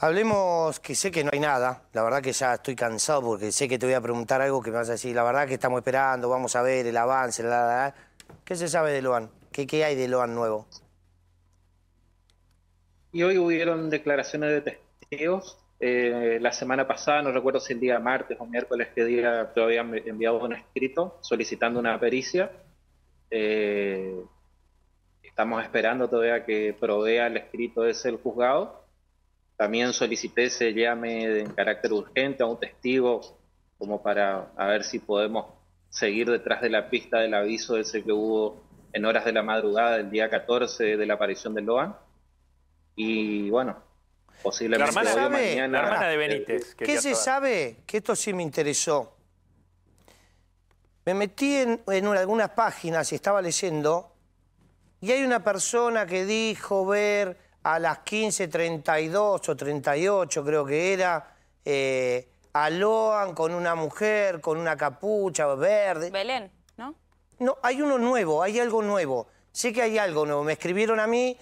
Hablemos que sé que no hay nada, la verdad que ya estoy cansado porque sé que te voy a preguntar algo que me vas a decir, la verdad que estamos esperando, vamos a ver el avance, la, la, ¿qué se sabe de Loan? ¿Qué, hay de Loan nuevo? Y hoy hubieron declaraciones de testigos, eh, la semana pasada, no recuerdo si el día martes o miércoles que día, todavía enviamos enviado un escrito solicitando una pericia. Eh, estamos esperando todavía que provea el escrito ese el juzgado también solicité se llame en carácter urgente a un testigo como para ver si podemos seguir detrás de la pista del aviso ese que hubo en horas de la madrugada del día 14 de la aparición del Loan. Y bueno, posiblemente mañana... de Benítez. ¿Qué se sabe? Que esto sí me interesó. Me metí en, algunas páginas y estaba leyendo y hay una persona que dijo ver a las 15.32 o 38 creo que era, eh, a Loan con una mujer, con una capucha verde. Belén, ¿no? No, hay uno nuevo, hay algo nuevo. Sé que hay algo nuevo. Me escribieron a mí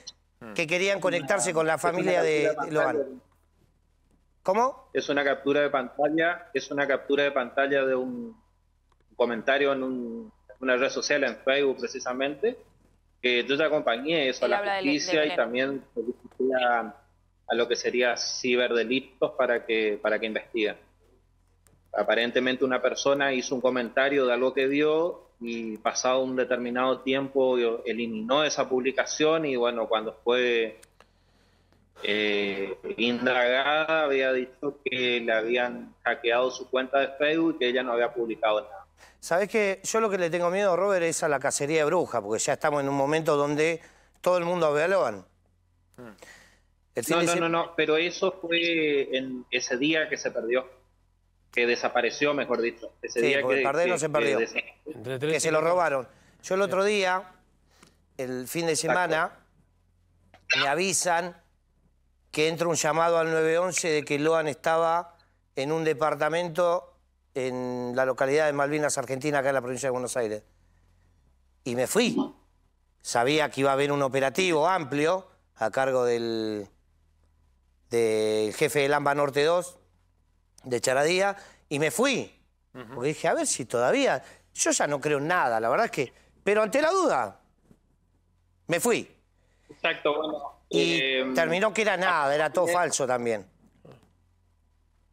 que querían conectarse con la familia de, Loan. ¿Cómo? Es una captura de pantalla, es una captura de pantalla de un comentario en una red social, en Facebook precisamente, yo eh, ya acompañé eso a la justicia y también a, lo que sería ciberdelitos para que, para que investiguen. Aparentemente una persona hizo un comentario de algo que vio y pasado un determinado tiempo eliminó esa publicación y bueno, cuando fue eh, indagada había dicho que le habían hackeado su cuenta de Facebook y que ella no había publicado nada. Sabes que yo lo que le tengo miedo, Robert, es a la cacería de brujas, porque ya estamos en un momento donde todo el mundo ve a No, no, no, no, pero eso fue en ese día que se perdió, que desapareció, mejor dicho. Ese sí, día porque que, se perdió, que, se lo robaron. Yo el otro día, el fin de semana, me avisan que entra un llamado al 911 de que Loan estaba en un departamento en la localidad de Malvinas, Argentina, acá en la provincia de Buenos Aires. Y me fui. Sabía que iba a haber un operativo amplio a cargo del, del jefe del AMBA Norte 2, de Charadía, y me fui. Porque dije, a ver si todavía... Yo ya no creo en nada, la verdad es que... Pero ante la duda, me fui. Exacto, bueno. Y eh, terminó que era nada, era todo eh, falso también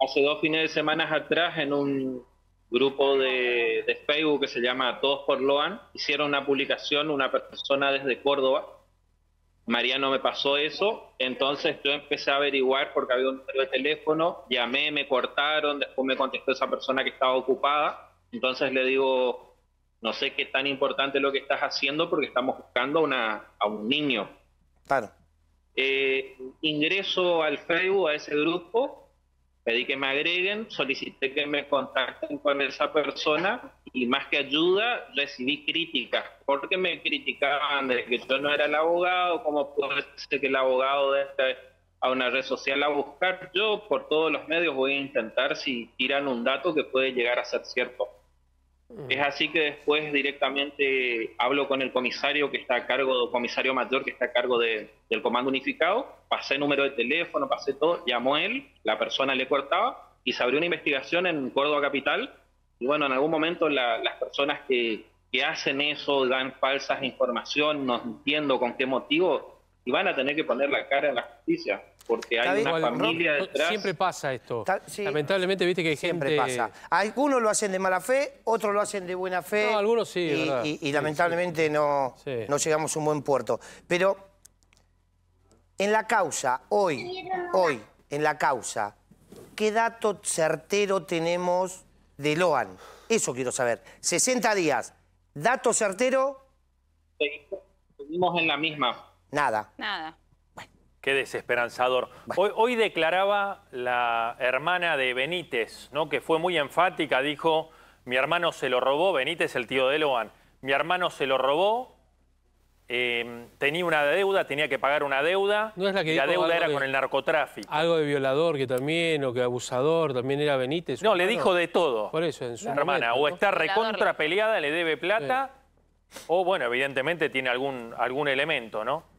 hace dos fines de semana atrás en un grupo de, Facebook que se llama Todos por Loan, hicieron una publicación, una persona desde Córdoba, no me pasó eso, entonces yo empecé a averiguar porque había un número de teléfono, llamé, me cortaron, después me contestó esa persona que estaba ocupada, entonces le digo, no sé qué tan importante lo que estás haciendo porque estamos buscando una, a un niño. Claro. Eh, ingreso al Facebook, a ese grupo, pedí que me agreguen, solicité que me contacten con esa persona y más que ayuda recibí críticas, porque me criticaban de que yo no era el abogado, cómo puede ser que el abogado de a una red social a buscar. Yo por todos los medios voy a intentar si tiran un dato que puede llegar a ser cierto. Es así que después directamente hablo con el comisario que está a cargo, comisario mayor que está a cargo del comando unificado, pasé número de teléfono, pasé todo, llamó él, la persona le cortaba y se abrió una investigación en Córdoba Capital. Y bueno, en algún momento las personas que, que hacen eso dan falsas informaciones, no entiendo con qué motivo, y van a tener que poner la cara en la justicia porque hay una familia detrás. Siempre pasa esto. Lamentablemente, viste que hay gente... siempre pasa. Algunos lo hacen de mala fe, otros lo hacen de buena fe. algunos sí, Y, lamentablemente No, no llegamos a un buen puerto. Pero en la causa, hoy, hoy, en la causa, ¿qué dato certero tenemos de Loan? Eso quiero saber. 60 días. ¿Dato certero? Seguimos en la misma. Nada. Nada. Qué desesperanzador. Hoy, declaraba la hermana de Benítez, ¿no? que fue muy enfática, dijo, mi hermano se lo robó, Benítez el tío de Loan, mi hermano se lo robó, em, tenía una deuda, tenía que pagar una deuda, no es la, que y la deuda era con el narcotráfico. Algo de violador que también, o que abusador, también era Benítez. No, le dijo de todo. Por eso, en su hermana, o está recontra peleada, le debe plata, o bueno, evidentemente tiene algún, algún elemento, ¿no?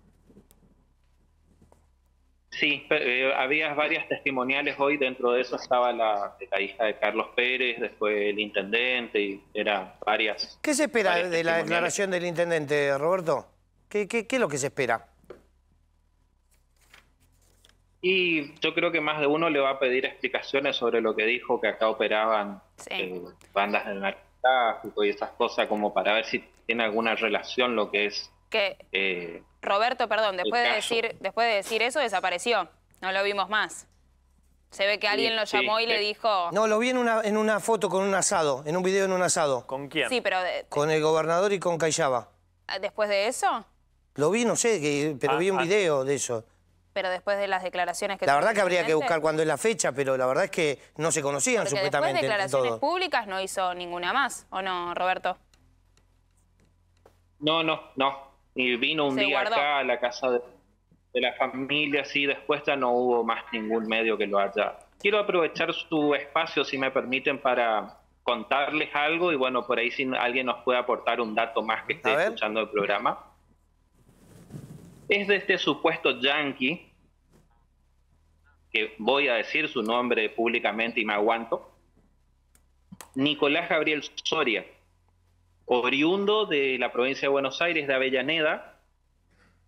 Sí, eh, había varias testimoniales hoy, dentro de eso estaba la, hija de Carlos Pérez, después el intendente, y eran varias. ¿Qué se espera de la declaración del intendente, Roberto? ¿Qué, qué, qué es lo que se espera? Y yo creo que más de uno le va a pedir explicaciones sobre lo que dijo, que acá operaban eh, bandas de narcotráfico y esas cosas, como para ver si tiene alguna relación lo que es... Eh, Roberto, perdón, después de, decir, después de decir eso desapareció, no lo vimos más. Se ve que alguien lo llamó y le dijo... No, lo vi en una, en una foto con un asado, en un video en un asado. ¿Con quién? Sí, pero... Con el gobernador y con Callaba. Ah, ¿Después de eso? Lo vi, no sé, pero ah, vi un ah. video de eso. Pero después de las declaraciones que... La verdad que habría que buscar cuándo es la fecha, pero la verdad es que no se conocían supuestamente. después declaraciones públicas no hizo ninguna más, ¿o no, Roberto? No, no, no. Y vino un día acá a la casa de, de la familia, así después ya no hubo más ningún medio que lo haya. Quiero aprovechar su espacio, si me permiten, para contarles algo y bueno, por ahí si alguien nos puede aportar un dato más que esté escuchando el programa. Es de este supuesto yankee, que voy a decir su nombre públicamente y me aguanto, Nicolás Gabriel Soria, oriundo de la provincia de Buenos Aires, de Avellaneda,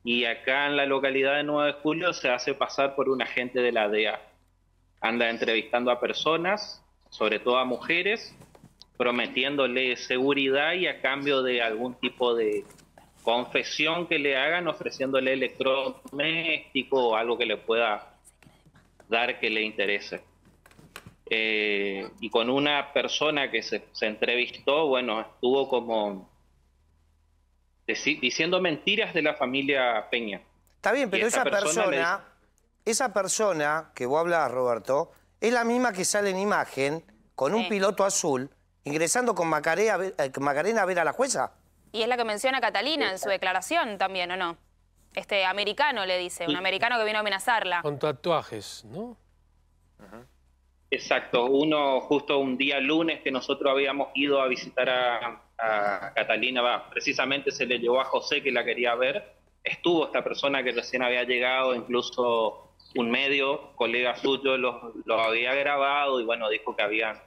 y acá en la localidad de 9 de Julio se hace pasar por un agente de la DEA. Anda entrevistando a personas, sobre todo a mujeres, prometiéndole seguridad y a cambio de algún tipo de confesión que le hagan, ofreciéndole electrodoméstico o algo que le pueda dar que le interese. Eh, y con una persona que se, entrevistó, bueno, estuvo como diciendo mentiras de la familia Peña. Está bien, pero esa persona, esa persona que vos hablas, Roberto, es la misma que sale en imagen con un piloto azul ingresando con Macarena, eh, Macarena a ver a la jueza. Y es la que menciona Catalina en su eh, declaración también, ¿o no? Este americano le dice, un americano que vino a amenazarla. Con tatuajes, ¿no? Ajá. Exacto, uno justo un día lunes que nosotros habíamos ido a visitar a, Catalina, va, precisamente se le llevó a José que la quería ver, estuvo esta persona que recién había llegado, incluso un medio, colega suyo, los, había grabado y bueno, dijo que había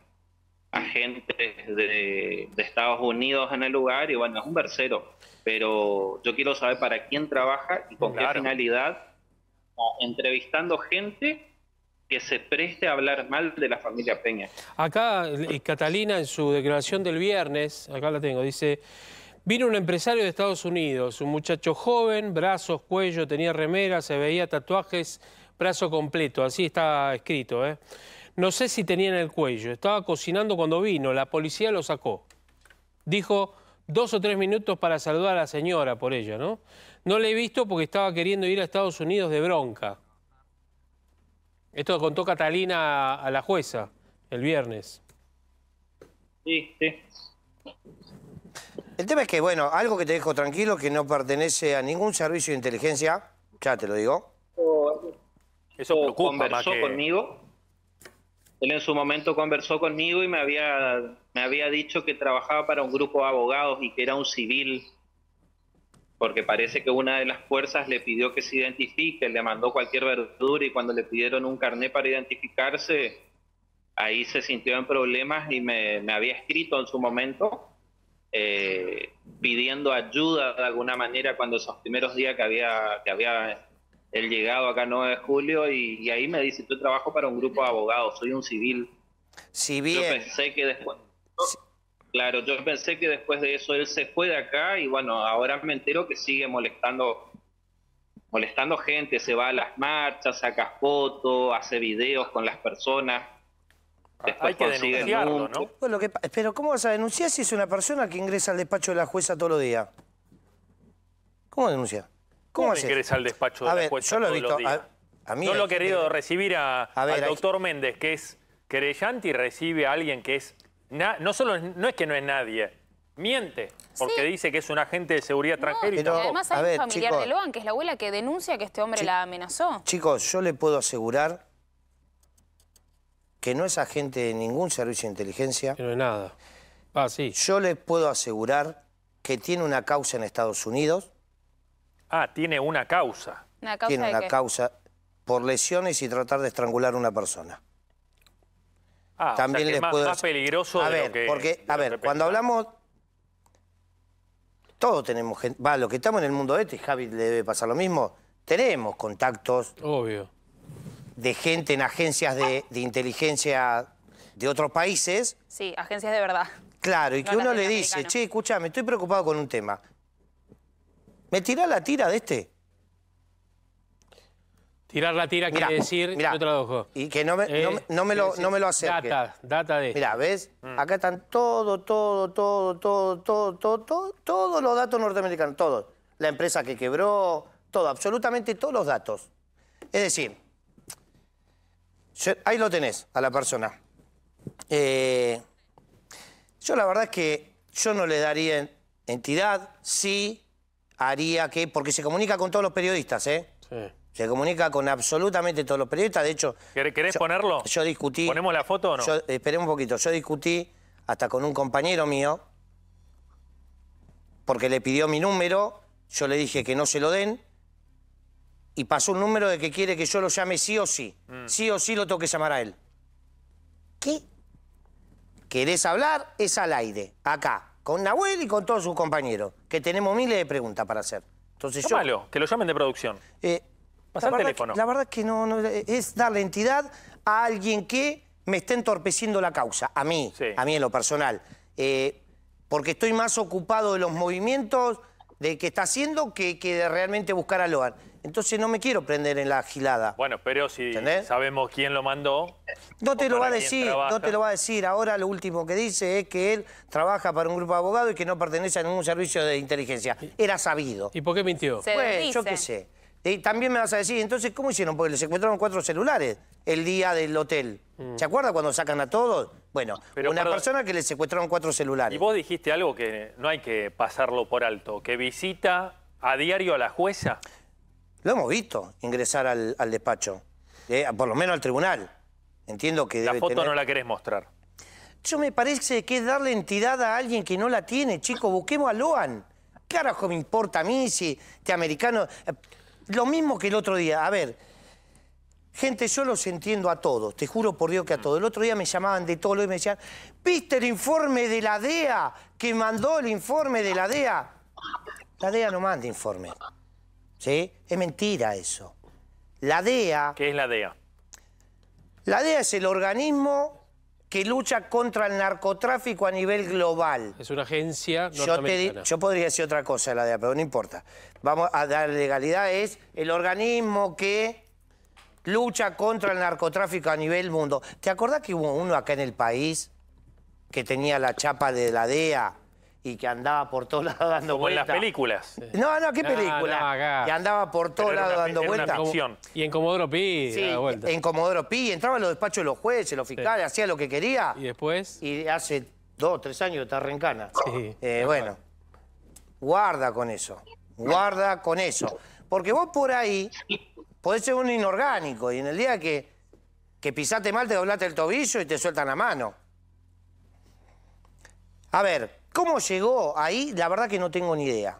agentes de, Estados Unidos en el lugar y bueno, es un versero, pero yo quiero saber para quién trabaja y con qué finalidad, entrevistando gente que se preste a hablar mal de la familia Peña. Acá Catalina en su declaración del viernes, acá la tengo, dice, vino un empresario de Estados Unidos, un muchacho joven, brazos, cuello, tenía remera, se veía tatuajes, brazo completo, así está escrito. ¿eh? No sé si tenía en el cuello, estaba cocinando cuando vino, la policía lo sacó. Dijo dos o tres minutos para saludar a la señora por ella, ¿no? No le he visto porque estaba queriendo ir a Estados Unidos de bronca. Esto lo contó Catalina a la jueza el viernes. Sí, sí. El tema es que, bueno, algo que te dejo tranquilo, que no pertenece a ningún servicio de inteligencia, ya te lo digo. Eso preocupa, conversó conmigo. Él en su momento conversó conmigo y me había, me había dicho que trabajaba para un grupo de abogados y que era un civil porque parece que una de las fuerzas le pidió que se identifique, le mandó cualquier verdura y cuando le pidieron un carné para identificarse, ahí se sintió en problemas y me, había escrito en su momento eh, pidiendo ayuda de alguna manera cuando esos primeros días que había, que había él llegado acá 9 de julio y, ahí me dice, tú trabajo para un grupo de abogados, soy un civil. Si Yo pensé que después... Claro, yo pensé que después de eso él se fue de acá y bueno, ahora me entero que sigue molestando molestando gente, se va a las marchas, saca fotos, hace videos con las personas. Después Hay que denunciarlo, ¿no? pero ¿cómo vas a denunciar si es una persona que ingresa al despacho de la jueza todos los días? ¿Cómo denuncia? ¿Cómo, ingresa al despacho de a la jueza yo lo todos lo he querido recibir a, al doctor Méndez, que es querellante y recibe a alguien que es no solo es, no es que no es nadie, miente, porque dice que es un agente de seguridad extranjera. además hay un familiar de Loan, que es la abuela, que denuncia que este hombre la amenazó. Chicos, yo le puedo asegurar que no es agente de ningún servicio de inteligencia. no es nada. Ah, Yo le puedo asegurar que tiene una causa en Estados Unidos. Ah, tiene una causa. tiene una causa por lesiones y tratar de estrangular a una persona. Ah, también les es más, peligroso a ver, porque, a ver, cuando hablamos... Todos tenemos gente... Va, los que estamos en el mundo este, Javi le debe pasar lo mismo, tenemos contactos... Obvio. De gente en agencias de, inteligencia de otros países. Sí, agencias de verdad. Claro, y que uno le dice, che, escúchame, estoy preocupado con un tema. ¿Me tirá la tira de este? Tirar la tira quiere decir, yo te lo Y que eh, no me, no, me lo, no acerque. Data, data de... Mira, ¿ves? Mm. Acá están todo, todo, todo, todo, todo, todo, todos los datos norteamericanos, todos. La empresa que quebró, todo, absolutamente todos los datos. Es decir, ahí lo tenés a la persona. Eh, yo la verdad es que yo no le daría entidad, si haría que, porque se comunica con todos los periodistas, ¿eh? Sí. Se comunica con absolutamente todos los periodistas. De hecho... ¿Querés ponerlo? Yo discutí... ¿Ponemos la foto o no? Esperemos un poquito. Yo discutí hasta con un compañero mío porque le pidió mi número. Yo le dije que no se lo den y pasó un número de que quiere que yo lo llame sí o sí. Mm. Sí o sí lo tengo que llamar a él. ¿Qué? ¿Querés hablar? Es al aire, acá, con Nahuel y con todos sus compañeros, que tenemos miles de preguntas para hacer. Entonces Tómalo, que lo llamen de producción. Eh, la verdad, teléfono. La verdad que no, no, es darle entidad a alguien que me está entorpeciendo la causa, a mí, a mí en lo personal. Eh, porque estoy más ocupado de los movimientos de que está haciendo que, que de realmente buscar a Loan. Entonces no me quiero prender en la gilada. Bueno, pero si sabemos quién lo mandó. No te lo va a decir, no te lo va a decir. Ahora lo último que dice es que él trabaja para un grupo de abogados y que no pertenece a ningún servicio de inteligencia. Era sabido. ¿Y por qué mintió? pues, yo qué sé también me vas a decir, entonces, ¿cómo hicieron? Porque le secuestraron cuatro celulares el día del hotel. Mm. ¿Se acuerda cuando sacan a todos? Bueno, una persona que le secuestraron cuatro celulares. Y vos dijiste algo que no hay que pasarlo por alto, que visita a diario a la jueza. Lo hemos visto ingresar al, despacho, por lo menos al tribunal. Entiendo que... La foto no la querés mostrar. Yo me parece que es darle entidad a alguien que no la tiene, Chico, Busquemos a Loan. ¿Qué Carajo me importa a mí si este americano... Eh, lo mismo que el otro día. A ver, gente, yo los entiendo a todos, te juro por Dios que a mm. todos. El otro día me llamaban de todo y me decían, ¿viste el informe de la DEA? Que mandó el informe de la DEA. La DEA no manda informe. ¿Sí? Es mentira eso. La DEA... ¿Qué es la DEA? La DEA es el organismo que lucha contra el narcotráfico a nivel global. Es una agencia norteamericana. Yo, te, yo podría decir otra cosa, la DEA, pero no importa. Vamos a dar legalidad, es el organismo que lucha contra el narcotráfico a nivel mundo. ¿Te acordás que hubo uno acá en el país que tenía la chapa de la DEA? y que andaba por todos lados dando Como vueltas. en las películas. No, no, ¿qué película? que andaba por todos lados dando vueltas. Y en Comodoro Pi, en Comodoro Pi, entraba en los despachos de los jueces, los fiscales, hacía lo que quería. ¿Y después? Y hace dos, tres años está rencana. Eh, bueno, guarda con eso, guarda con eso. Porque vos por ahí podés ser un inorgánico y en el día que, que pisaste mal te doblaste el tobillo y te sueltan la mano. A ver, ¿Cómo llegó ahí? La verdad que no tengo ni idea.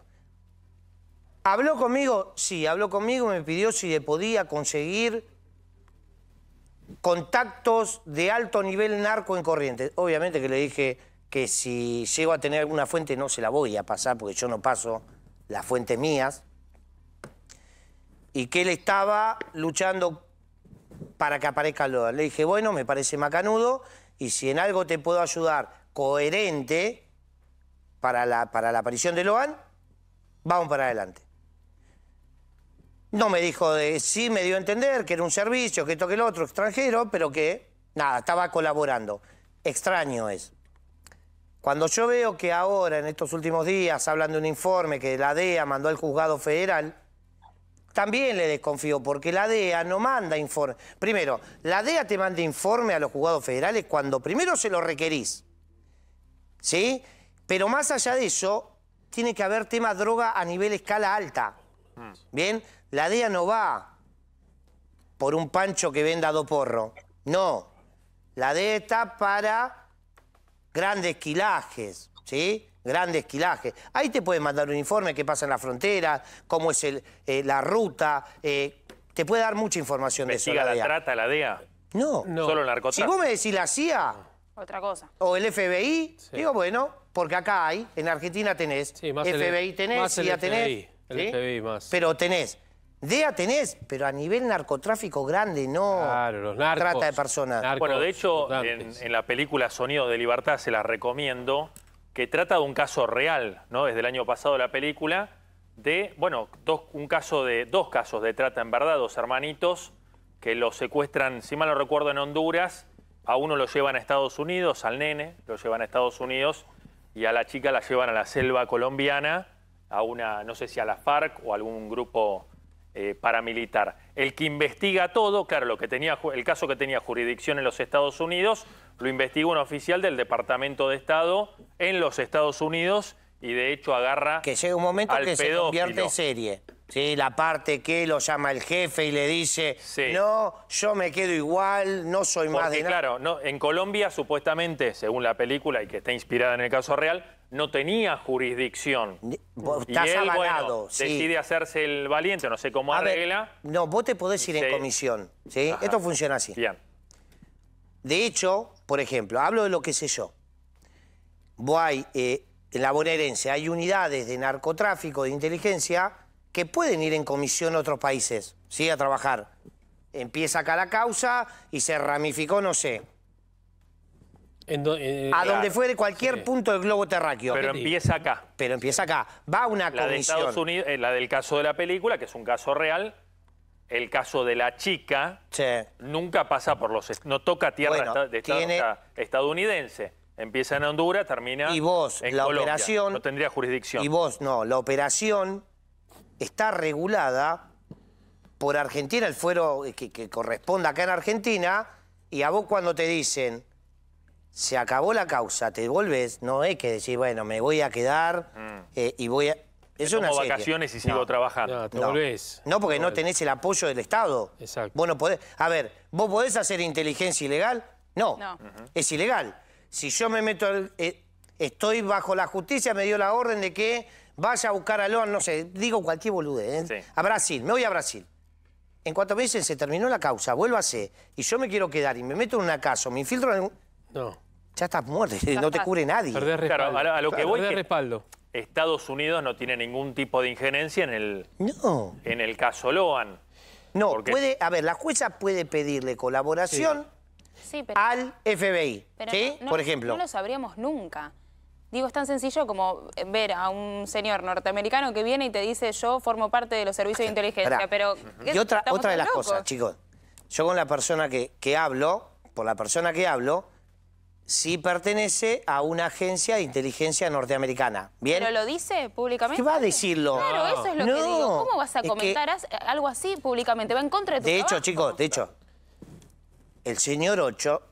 ¿Habló conmigo? Sí, habló conmigo, me pidió si le podía conseguir contactos de alto nivel narco en corriente. Obviamente que le dije que si llego a tener alguna fuente no se la voy a pasar porque yo no paso las fuentes mías. Y que él estaba luchando para que aparezca Loda. Le dije, bueno, me parece macanudo y si en algo te puedo ayudar coherente, para la, aparición de Loan, vamos para adelante. No me dijo de, sí me dio a entender que era un servicio, que esto, que el otro, extranjero, pero que nada, estaba colaborando. Extraño es. Cuando yo veo que ahora, en estos últimos días, hablan de un informe que la DEA mandó al juzgado federal, también le desconfío, porque la DEA no manda informe. Primero, la DEA te manda informe a los juzgados federales cuando primero se lo requerís. ¿Sí? Pero más allá de eso, tiene que haber tema droga a nivel escala alta. Mm. ¿Bien? La DEA no va por un pancho que venda dos porro. No. La DEA está para grandes quilajes, ¿sí? Grandes quilajes. Ahí te pueden mandar un informe, qué pasa en la frontera, cómo es eh, la ruta. Eh, te puede dar mucha información de eso. La, la, trata la DEA? No. Solo narcotráfico. Si vos me decís la CIA, otra cosa. O el FBI, digo, bueno, porque acá hay, en Argentina tenés, sí, FBI tenés, y a tenés. el FBI Pero tenés. DEA tenés, pero a nivel narcotráfico grande, no claro, los trata de personas. bueno, de hecho, en, la película Sonido de Libertad, se la recomiendo, que trata de un caso real, ¿no? Desde el año pasado la película, de, bueno, dos, un caso de, dos casos de trata en verdad, dos hermanitos que los secuestran, si mal no recuerdo, en Honduras, a uno lo llevan a Estados Unidos, al nene lo llevan a Estados Unidos y a la chica la llevan a la selva colombiana, a una, no sé si a la FARC o algún grupo eh, paramilitar. El que investiga todo, claro, que tenía, el caso que tenía jurisdicción en los Estados Unidos, lo investiga un oficial del Departamento de Estado en los Estados Unidos y de hecho agarra. Que llega un momento que se convierte en serie. ¿sí? la parte que lo llama el jefe y le dice, no, yo me quedo igual, no soy más de nada. Claro, no, en Colombia supuestamente, según la película y que está inspirada en el caso real, no tenía jurisdicción. estás decide hacerse el valiente, no sé cómo arregla. no, vos te podés ir en comisión, ¿sí? Esto funciona así. Bien. De hecho, por ejemplo, hablo de lo que sé yo. Eh, en la bonaerense hay unidades de narcotráfico, de inteligencia, que pueden ir en comisión a otros países, ¿sí? A trabajar. Empieza acá la causa y se ramificó, no sé. Eh, a donde eh, fue de cualquier punto del globo terráqueo. Pero empieza acá. Pero empieza acá. Va una la eh, la del caso de la película, que es un caso real, el caso de la chica sí. nunca pasa por los... No toca tierra estadounidense. Empieza en Honduras, termina y vos, la operación No tendría jurisdicción. Y vos, no. La operación está regulada por Argentina, el fuero que, que corresponde acá en Argentina, y a vos cuando te dicen, se acabó la causa, te volvés, no es que decir, bueno, me voy a quedar mm. eh, y voy a... Es una vacaciones y sigo trabajando. No, te No, porque no tenés el apoyo del Estado. Exacto. Vos A ver, ¿vos podés hacer inteligencia ilegal? No. Es ilegal. Si yo me meto... Eh, estoy bajo la justicia, me dio la orden de que vaya a buscar a Loan, no sé, digo cualquier boludez, ¿eh? a Brasil, me voy a Brasil. En cuanto me dicen, se terminó la causa, vuelvo a vuélvase, y yo me quiero quedar y me meto en una casa, me infiltro en un... No. Ya estás muerto, no te cubre nadie. respaldo. a lo, que voy... respaldo. Estados Unidos no tiene ningún tipo de injerencia en el, no. en el caso Loan. No, puede, a ver, la jueza puede pedirle colaboración al FBI, ¿sí? Por ejemplo. No lo sabríamos nunca. Digo, es tan sencillo como ver a un señor norteamericano que viene y te dice yo formo parte de los servicios de inteligencia, pero... Y otra, otra de las cosas, chicos. Yo con la persona que, que hablo, por la persona que hablo, sí pertenece a una agencia de inteligencia norteamericana. ¿Bien? ¿Pero lo dice públicamente? ¿Qué va a decirlo? Claro, eso es lo que digo. ¿Cómo vas a comentar algo así públicamente? Va en contra de tu De hecho, chicos, de hecho, el señor Ocho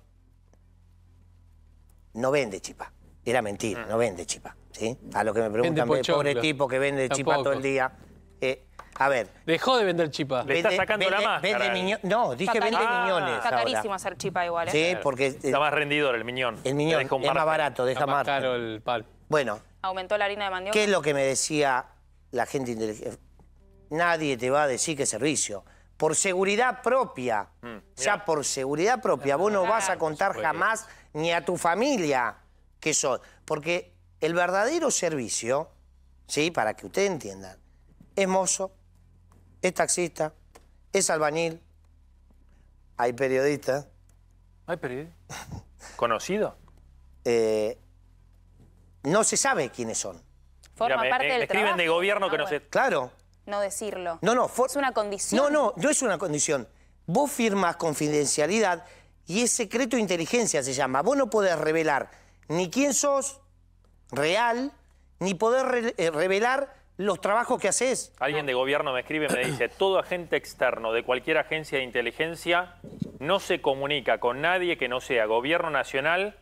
no vende chipa era mentira, mm. no vende chipa. ¿sí? A lo que me preguntan, el pobre tipo que vende chipa todo el día. Eh, a ver. Dejó de vender chipa. Le está sacando la más. Vende no, dije vende ah, miñones. Está carísimo hacer chipa igual. ¿eh? Sí, porque Está más rendidor el miñón. el miñón es más barato, deja más. caro el pal. Bueno, Aumentó la harina de mandioca. ¿qué es lo que me decía la gente inteligente? Nadie te va a decir qué servicio. Por seguridad propia, mm, ya por seguridad propia, vos no vas a contar jamás ni a tu familia que son. Porque el verdadero servicio, ¿sí? para que ustedes entiendan, es mozo, es taxista, es albañil, hay periodistas. ¿Hay periodistas? ¿Conocido? Eh, no se sabe quiénes son. Forma parte del escriben de gobierno que no se... Claro. No decirlo. No, no. Es una condición. No, no, no es una condición. Vos firmas confidencialidad y es secreto de inteligencia, se llama. Vos no podés revelar ni quién sos real, ni poder eh, revelar los trabajos que haces. Alguien de gobierno me escribe y me dice, todo agente externo de cualquier agencia de inteligencia no se comunica con nadie que no sea gobierno nacional,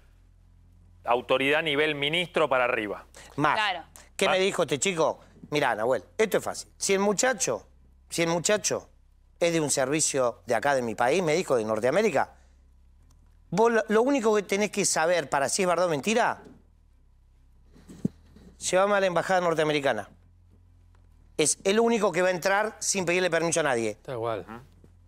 autoridad a nivel ministro para arriba. Más. Claro. ¿Qué me dijo este chico? Mirá, Nahuel, esto es fácil. Si el muchacho, si el muchacho es de un servicio de acá de mi país, me dijo, de Norteamérica, Vos lo único que tenés que saber para si es verdad o mentira, va a la embajada norteamericana. Es el único que va a entrar sin pedirle permiso a nadie. Está igual.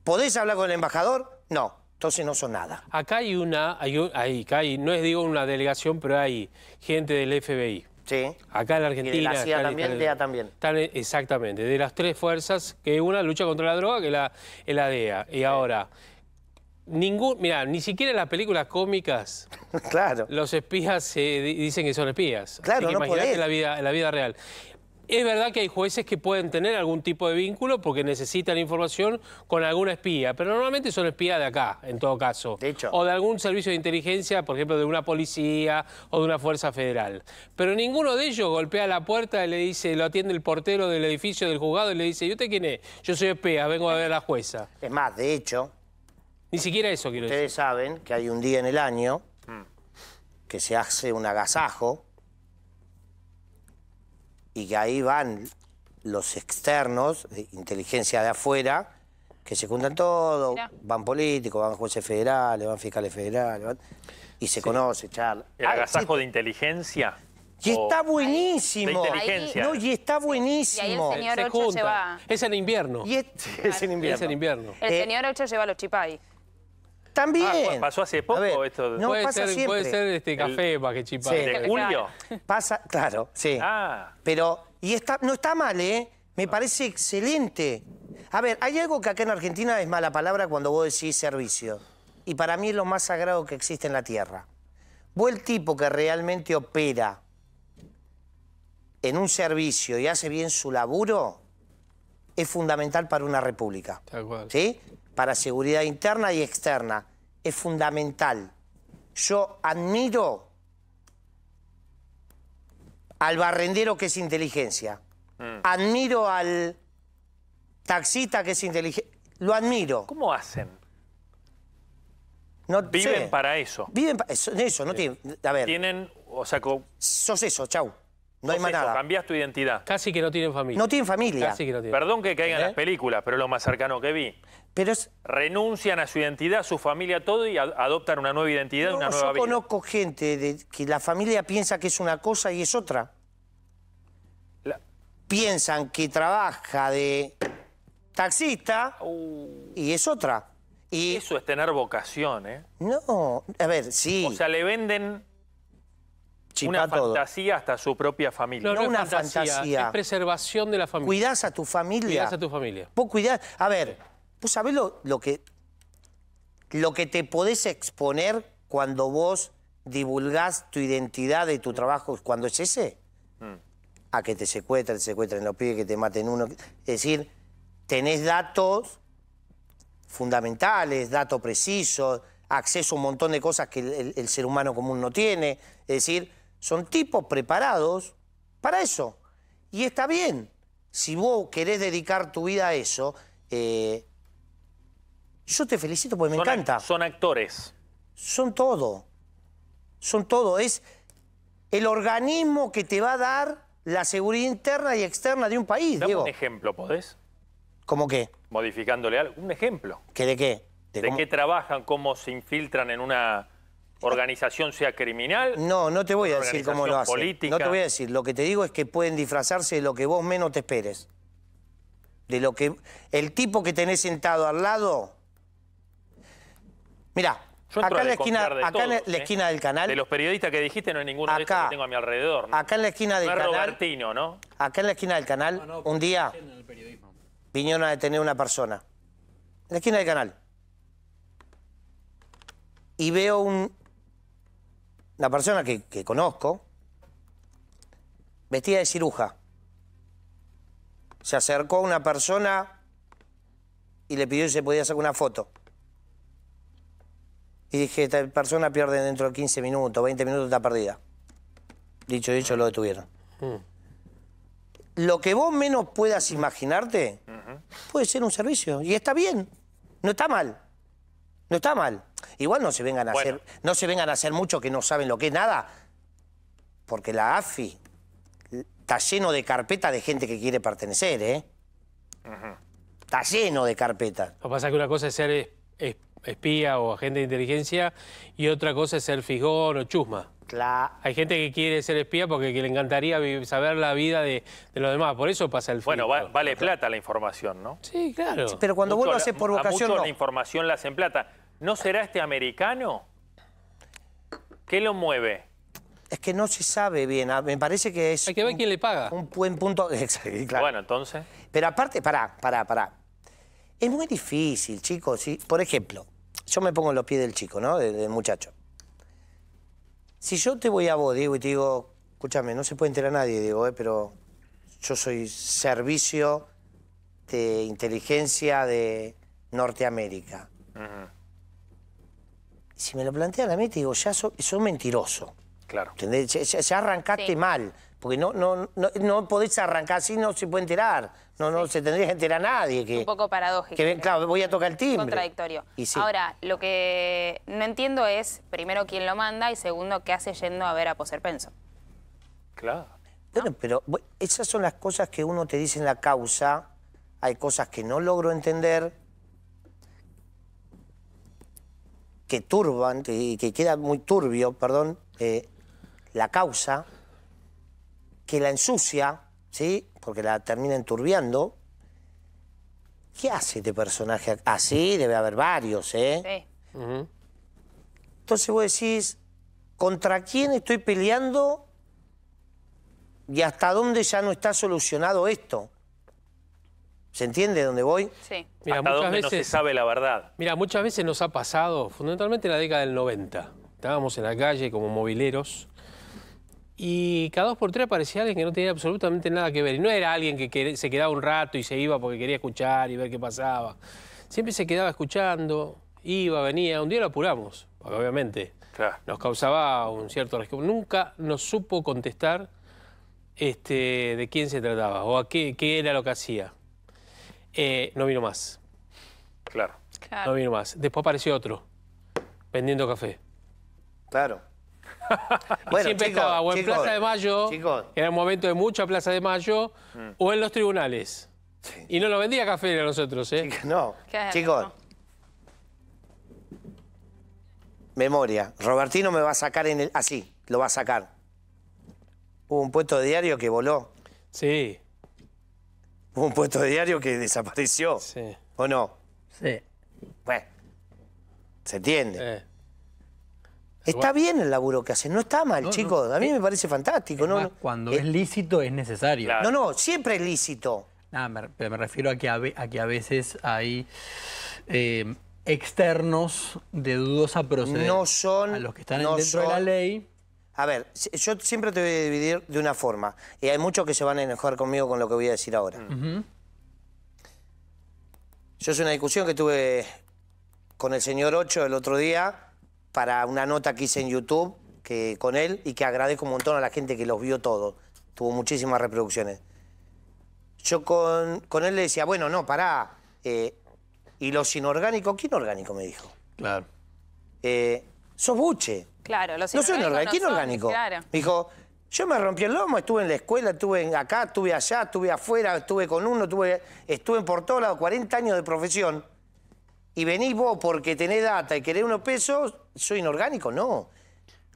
¿Podés hablar con el embajador? No. Entonces no son nada. Acá hay una, hay, no es digo una delegación, pero hay gente del FBI. Sí. Acá en la Argentina. Y la CIA también, DEA también. Eh, exactamente, de las tres fuerzas, que una lucha contra la droga, que la, es la DEA. Y ahora, Ningún, mira, ni siquiera en las películas cómicas claro. los espías se eh, dicen que son espías. Claro, no la, vida, la vida real. Es verdad que hay jueces que pueden tener algún tipo de vínculo porque necesitan información con alguna espía, pero normalmente son espías de acá, en todo caso. De hecho. O de algún servicio de inteligencia, por ejemplo, de una policía o de una fuerza federal. Pero ninguno de ellos golpea la puerta y le dice, lo atiende el portero del edificio del juzgado y le dice, ¿y usted quién es? Yo soy espía, vengo a ver a la jueza. Es más, de hecho, ni siquiera eso quiero Ustedes decir. Ustedes saben que hay un día en el año mm. que se hace un agasajo y que ahí van los externos, de inteligencia de afuera, que se juntan todos, van políticos, van jueces federales, van fiscales federales, y se conoce, charla. ¿El ah, agasajo de inteligencia? Y está buenísimo. De No, y está buenísimo. el señor se Es en invierno. Y es... en invierno. El eh, señor Ocho lleva los chipay. Ah, También. ¿Pasó hace poco esto? No, puede ser, siempre. Puede ser este café para que chipa. ¿De julio? Pasa, claro, sí. Ah. Pero, y está, no está mal, ¿eh? Me parece excelente. A ver, hay algo que acá en Argentina es mala palabra cuando vos decís servicio. Y para mí es lo más sagrado que existe en la Tierra. Vos el tipo que realmente opera en un servicio y hace bien su laburo, es fundamental para una república. Tal cual. ¿Sí? para seguridad interna y externa. Es fundamental. Yo admiro al barrendero que es inteligencia. Mm. Admiro al taxista que es inteligencia, Lo admiro. ¿Cómo hacen? Viven para eso. Viven para eso, no eh, tienen. A ver. Tienen, o sea, sos eso, chau. No hay más nada. Cambias tu identidad. Casi que no tienen familia. No tienen familia. Casi que no tienen. Perdón que caigan ¿Eh? las películas, pero es lo más cercano que vi. Pero Renuncian a su identidad, a su familia, todo y adoptan una nueva identidad, una nueva vida. Yo conozco gente de que la familia piensa que es una cosa y es otra. Piensan que trabaja de taxista uh. y es otra. Y... Eso es tener vocación, ¿eh? No, a ver, sí. O sea, le venden una fantasía hasta su propia familia. No, no, una fantasía, Es preservación de la familia. Cuidás a tu familia. Cuidás a tu familia. Vos cuidás. A ver, vos sabés lo, que, lo que te podés exponer cuando vos divulgás tu identidad de tu trabajo cuando es ese. Mm. A que te secuestren, secuestren los pibes, que te maten uno. Es decir, tenés datos fundamentales, datos precisos, acceso a un montón de cosas que el ser humano común no tiene. Es decir, son tipos preparados para eso. Y está bien. Si vos querés dedicar tu vida a eso, eh, yo te felicito porque me encanta. Son actores. Son todo. Son todo. Es el organismo que te va a dar la seguridad interna y externa de un país. Dame un ejemplo, ¿podés? ¿Cómo qué? Modificándole algo. Un ejemplo. ¿Qué de qué? ¿De, qué trabajan? ¿Cómo se infiltran en una organización sea criminal. No, no te voy a decir cómo lo hacen. No te voy a decir. Lo que te digo es que pueden disfrazarse de lo que vos menos te esperes. De lo que. El tipo que tenés sentado al lado. Mirá, acá, en la, esquina, acá en la esquina del canal. De los periodistas que dijiste, no hay ninguno acá, de que tengo a mi alrededor. Acá en la esquina del canal. Robertino, ¿no? Acá en la esquina del canal, un día. Vinieron a detener una persona. En la esquina del canal. Y veo un, una persona que, conozco, vestida de ciruja, se acercó a una persona y le pidió si se podía sacar una foto. Y dije, esta persona pierde dentro de 15 minutos, 20 minutos, está perdida. Dicho y hecho, lo detuvieron. Mm. Lo que vos menos puedas imaginarte puede ser un servicio. Y está bien, no está mal. No está mal. Igual no se vengan a hacer, no se vengan a hacer mucho que no saben lo que es nada, porque la AFI está lleno de carpeta de gente que quiere pertenecer, ¿eh? Está lleno de carpeta. Lo que pasa es que una cosa es ser espía o agente de inteligencia y otra cosa es ser fijón o chusma. Claro. Hay gente que quiere ser espía porque le encantaría saber la vida de, los demás. Por eso pasa el fútbol. Bueno, vale plata la información, ¿no? Sí, claro. pero cuando vos lo haces por vocación. A la información la hacen plata. ¿No será este americano? ¿Qué lo mueve? Es que no se sabe bien. Ah, me parece que es... Hay que ver quién le paga. Un buen punto... Bueno, entonces... Pero aparte, pará, pará, pará. Es muy difícil, chicos. por ejemplo, yo me pongo en los pies del chico, ¿no? Del, muchacho. Si yo te voy a vos, digo, y te digo, escúchame, no se puede enterar nadie, digo, ¿eh? pero yo soy servicio de inteligencia de Norteamérica si me lo plantea mí, te digo, ya sos, mentiroso. Claro. Ya, arrancaste mal. Porque no, no, no, no, podés arrancar así, no se puede enterar. No, no se tendría que enterar a nadie. Que, un poco paradójico. claro, voy a tocar el timbre. Contradictorio. Ahora, lo que no entiendo es, primero, quién lo manda y segundo, qué hace yendo a ver a Poserpenso. Claro. pero esas son las cosas que uno te dice en la causa. Hay cosas que no logro entender que turban, que, que queda muy turbio, perdón, eh, la causa, que la ensucia, ¿sí? Porque la termina enturbiando. ¿Qué hace este personaje? Así ah, debe haber varios, ¿eh? Sí. Entonces vos decís, ¿contra quién estoy peleando? ¿Y hasta dónde ya no está solucionado esto? ¿Se entiende dónde voy? Sí. Mira, Hasta dónde veces, no se sabe la verdad. Mira, muchas veces nos ha pasado, fundamentalmente en la década del 90. Estábamos en la calle como mobileros y cada dos por tres aparecía alguien que no tenía absolutamente nada que ver. Y no era alguien que se quedaba un rato y se iba porque quería escuchar y ver qué pasaba. Siempre se quedaba escuchando, iba, venía. Un día lo apuramos, obviamente. Nos causaba un cierto riesgo. Nunca nos supo contestar este, de quién se trataba o a qué era lo que hacía. Eh, no vino más. Claro. No vino más. Después apareció otro, vendiendo café. Claro. bueno, siempre estaba o en Plaza de Mayo, chicos. era un momento de mucha Plaza de Mayo, mm. o en los tribunales. Y no lo vendía café a nosotros, ¿eh? no, chicos. Memoria. Robertino me va a sacar en el... Así, lo va a sacar. Hubo un puesto de diario que voló. Sí un puesto de diario que desapareció. Sí. ¿O no? Sí. Bueno, se entiende. Eh. Está bien el laburo que hacen, no está mal, chicos. a mí eh, me parece fantástico. no, cuando eh, es, lícito es necesario. No, no, siempre es lícito. Nada, me, refiero a que a, veces hay externos de dudosa procedencia. No son... los que están dentro de la ley. A ver, yo siempre te voy a dividir de una forma. Y hay muchos que se van a enojar conmigo con lo que voy a decir ahora. Yo es una discusión que tuve con el señor Ocho el otro día para una nota que hice en YouTube que, con él y que agradezco un montón a la gente que los vio todo. Tuvo muchísimas reproducciones. Yo con, él le decía, bueno, no, pará. Eh, ¿Y los inorgánicos? ¿Quién orgánico? Me dijo. Claro. Eh, sos buche. Claro, los No soy inorgánico, Claro. Dijo, yo me rompí el lomo, estuve en la escuela, estuve acá, estuve allá, estuve afuera, estuve con uno, estuve, en por todos lados, 40 años de profesión. Y venís vos porque tenés data y querés unos pesos, soy inorgánico, no.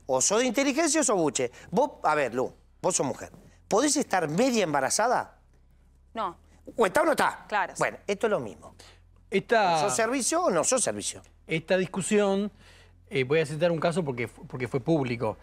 O soy de inteligencia o soy buche. Vos, a ver, Lu, vos sos mujer. ¿Podés estar media embarazada? No. ¿O está o no está? Claro. Bueno, esto es lo mismo. ¿Sos servicio o no sos servicio? Esta discusión eh, voy a citar un caso porque, porque fue público.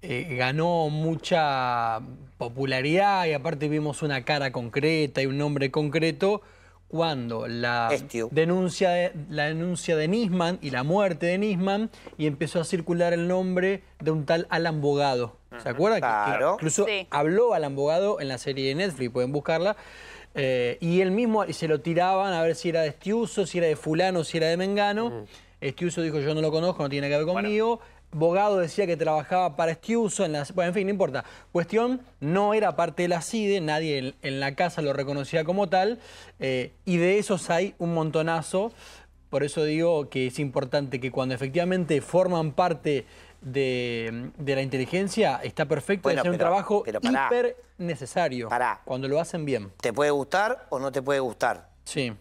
Eh, ganó mucha popularidad y aparte vimos una cara concreta y un nombre concreto cuando la denuncia de, la denuncia de Nisman y la muerte de Nisman y empezó a circular el nombre de un tal Alan Bogado. ¿Se acuerda? Claro. incluso habló Alan Bogado en la serie de Netflix, pueden buscarla. Eh, y él mismo se lo tiraban a ver si era de Estiuso, si era de fulano, si era de Mengano. Estiuso dijo yo no lo conozco, no tiene que ver conmigo. Bogado decía que trabajaba para Estiuso en la en fin, no importa. Cuestión, no era parte de la CIDE, nadie en, la casa lo reconocía como tal, eh, y de esos hay un montonazo. Por eso digo que es importante que cuando efectivamente forman parte de, la inteligencia, está perfecto es un trabajo hiper necesario. Pará. Cuando lo hacen bien. ¿Te puede gustar o no te puede gustar? Sí.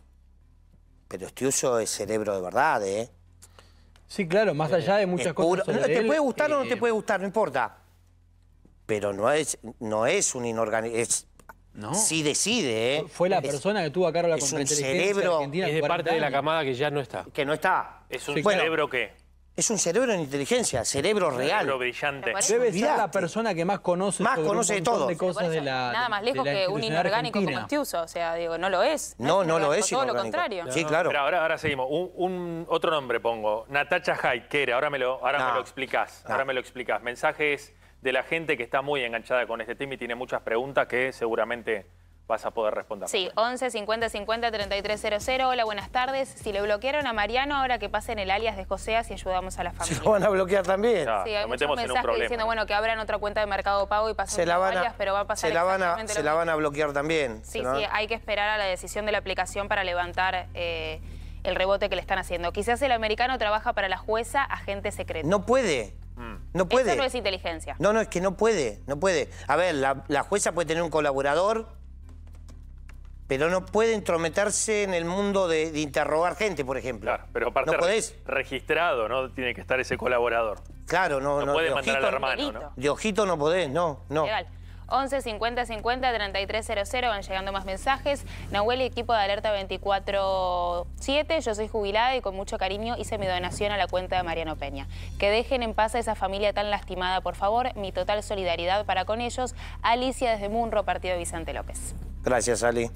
Pero Estiuso es cerebro de verdad, ¿eh? Sí, claro, más allá de muchas cosas. te puede gustar o no te puede gustar, no importa. Pero no es, no es un inorganismo. No. Sí decide, ¿eh? Fue la persona que tuvo a cargo la es un cerebro, Argentina Es de parte de la camada que ya no está. Que no está. Es un cerebro que es un cerebro en inteligencia, cerebro real. Cerebro brillante. Debe ser la persona que más conoce, más conoce todo. Nada más lejos que un inorgánico como O sea, digo, no lo es. No, no, lo es. Todo lo contrario. Sí, claro. ahora, ahora seguimos. Un, otro nombre pongo. Natacha Haidt, que ahora me lo, ahora me ah. lo explicás. Ah. Ahora me lo explicás. Mensajes de la gente que está muy enganchada con este tema y tiene muchas preguntas que seguramente vas a poder responder. Sí, 11 50 50 3300. Hola, buenas tardes. Si le bloquearon a Mariano, ahora que pasen el alias de José, si ayudamos a la familia. Se lo van a bloquear también. sí, hay muchos un problema. diciendo, bueno, que abran otra cuenta de Mercado Pago y pasen alias, pero va a pasar Se la van a, se la van a bloquear también. Sí, sí, hay que esperar a la decisión de la aplicación para levantar... Eh, el rebote que le están haciendo. Quizás el americano trabaja para la jueza agente secreto. No puede. Mm. No puede. Eso no es inteligencia. No, no, es que no puede, no puede. A ver, la jueza puede tener un colaborador, pero no puede entrometerse en el mundo de, interrogar gente, por ejemplo. Claro, pero aparte registrado, ¿no? Tiene que estar ese colaborador. Claro, no, no. no ¿no? De ojito no podés, no, no. Legal. 11 50 50 3300 van llegando más mensajes. Nahuel y equipo de Alerta 24-7, yo soy jubilada y con mucho cariño hice mi donación a la cuenta de Mariano Peña. Que dejen en paz a esa familia tan lastimada, por favor. Mi total solidaridad para con ellos. Alicia desde Munro, partido de Vicente López. Gracias, Ali.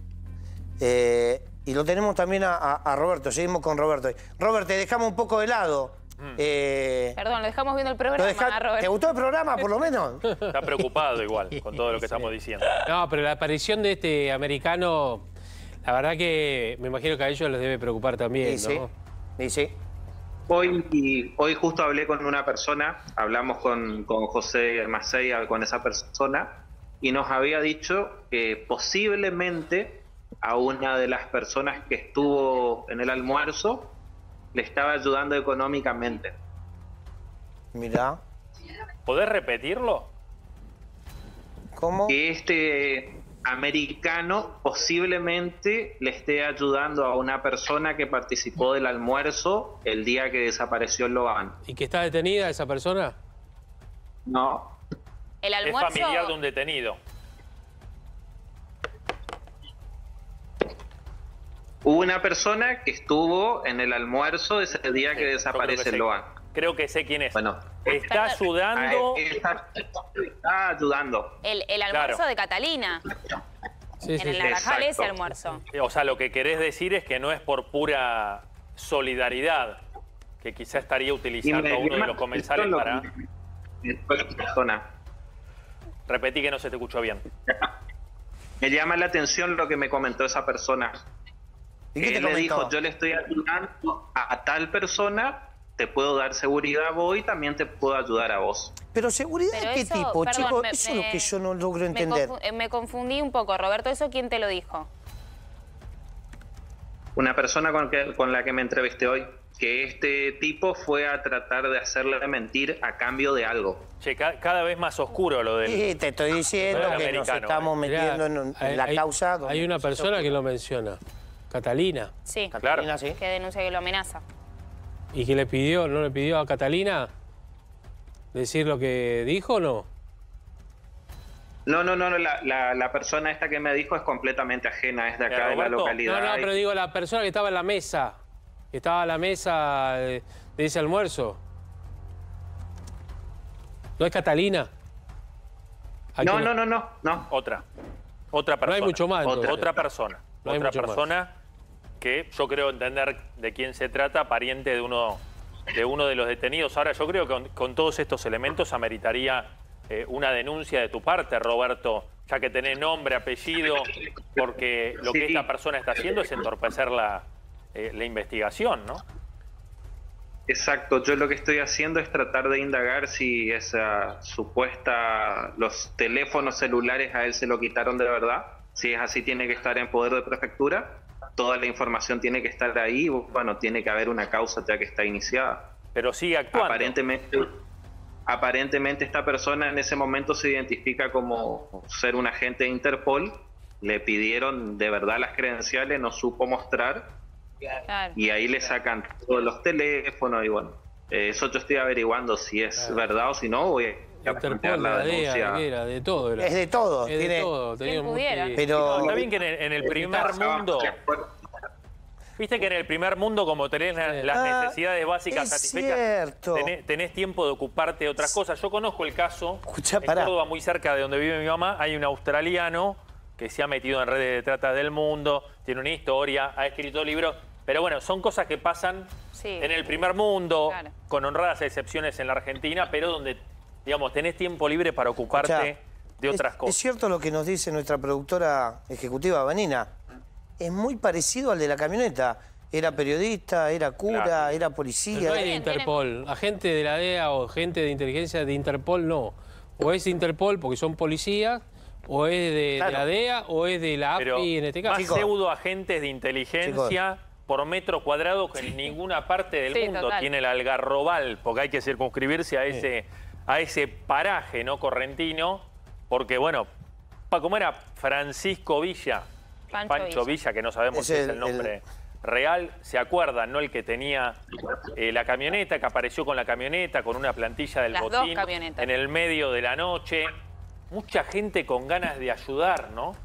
Eh, y lo tenemos también a, Roberto, seguimos con Roberto. Robert, te dejamos un poco de lado. Mm. Eh, Perdón, lo dejamos viendo el programa, ¿eh, ¿Te gustó el programa, por lo menos? Está preocupado igual con todo lo que estamos diciendo. No, pero la aparición de este americano, la verdad que me imagino que a ellos les debe preocupar también, sí, ¿no? Sí, Hoy, justo hablé con una persona, hablamos con, con José Macei, con esa persona, y nos había dicho que posiblemente a una de las personas que estuvo en el almuerzo, le estaba ayudando económicamente. Mira, ¿Puedes repetirlo? ¿Cómo? Que este americano posiblemente le esté ayudando a una persona que participó del almuerzo el día que desapareció el Logan. ¿Y que está detenida esa persona? No. El almuerzo... Es familiar de un detenido. Hubo una persona que estuvo en el almuerzo ese día que desaparece Loa. Creo que sé quién es. Bueno. Está ayudando... Está, está El, almuerzo de Catalina. en el Naranjal ese almuerzo. O sea, lo que querés decir es que no es por pura solidaridad que quizá estaría utilizando uno de los comensales para... Persona. Repetí que no se te escuchó bien. Me llama la atención lo que me comentó esa persona. ¿Y te dijo, yo le estoy ayudando a tal persona, te puedo dar seguridad a vos y también te puedo ayudar a vos. Pero seguridad de qué tipo, chico? eso es lo que yo no logro entender. Me, confundí un poco, Roberto, ¿eso quién te lo dijo? Una persona con, con la que me entrevisté hoy que este tipo fue a tratar de hacerle mentir a cambio de algo. cada vez más oscuro lo del... Sí, te estoy diciendo que nos estamos eh. metiendo en, la causa... Hay una persona que lo menciona. Catalina. Sí, Catalina, que denuncia que lo amenaza. ¿Y qué le pidió? ¿No le pidió a Catalina decir lo que dijo o no? No, no, no, la, persona esta que me dijo es completamente ajena, es de acá, de la localidad. No, no, pero digo la persona que estaba en la mesa, que estaba en la mesa de, ese almuerzo. ¿No es Catalina? No, no, no, no, no, Otra. Otra persona. No hay mucho más. Otra, persona. otra persona que yo creo entender de quién se trata, pariente de uno de, uno de los detenidos. Ahora, yo creo que con, todos estos elementos ameritaría eh, una denuncia de tu parte, Roberto, ya que tenés nombre, apellido, porque lo que esta persona está haciendo es entorpecer la, eh, la investigación, ¿no? Exacto, yo lo que estoy haciendo es tratar de indagar si esa supuesta, los teléfonos celulares a él se lo quitaron de verdad. Si es así, tiene que estar en poder de prefectura toda la información tiene que estar ahí, bueno, tiene que haber una causa ya que está iniciada. Pero sigue actuando. Aparentemente, aparentemente esta persona en ese momento se identifica como ser un agente de Interpol, le pidieron de verdad las credenciales, no supo mostrar, y ahí le sacan todos los teléfonos y bueno, eso yo estoy averiguando si es verdad o si no, voy a de de todo. Es de todo. tiene... de todo. Tenía Pero... Está bien que en el, primer mundo... Viste que en el primer mundo, como tenés las ah, necesidades básicas satisfechas, tenés, tiempo de ocuparte de otras cosas. Yo conozco el caso, escucha en Córdoba, muy cerca de donde vive mi mamá, hay un australiano que se ha metido en redes de trata del mundo, tiene una historia, ha escrito libros. Pero bueno, son cosas que pasan en el primer mundo, con honradas excepciones en la Argentina, pero donde Digamos, tenés tiempo libre para ocuparte de otras cosas. Es cierto lo que nos dice nuestra productora ejecutiva, Vanina. Es muy parecido al de la camioneta. Era periodista, era cura, era policía. No de Interpol. Agente de la DEA o gente de inteligencia de Interpol no. O es Interpol porque son policías, o es de, la DEA, o es de la API en este caso. Más pseudo agentes de inteligencia. por metro cuadrado que en ninguna parte del mundo tiene el algarrobal, porque hay que circunscribirse a ese a ese paraje ¿no? correntino, porque bueno, ¿cómo era? Francisco Villa. Pancho, Villa. que no sabemos si es el nombre real. ¿Se acuerdan, no? El que tenía eh, la camioneta, que apareció con la camioneta, con una plantilla del botín. En el medio de la noche. Mucha gente con ganas de ayudar, ¿no?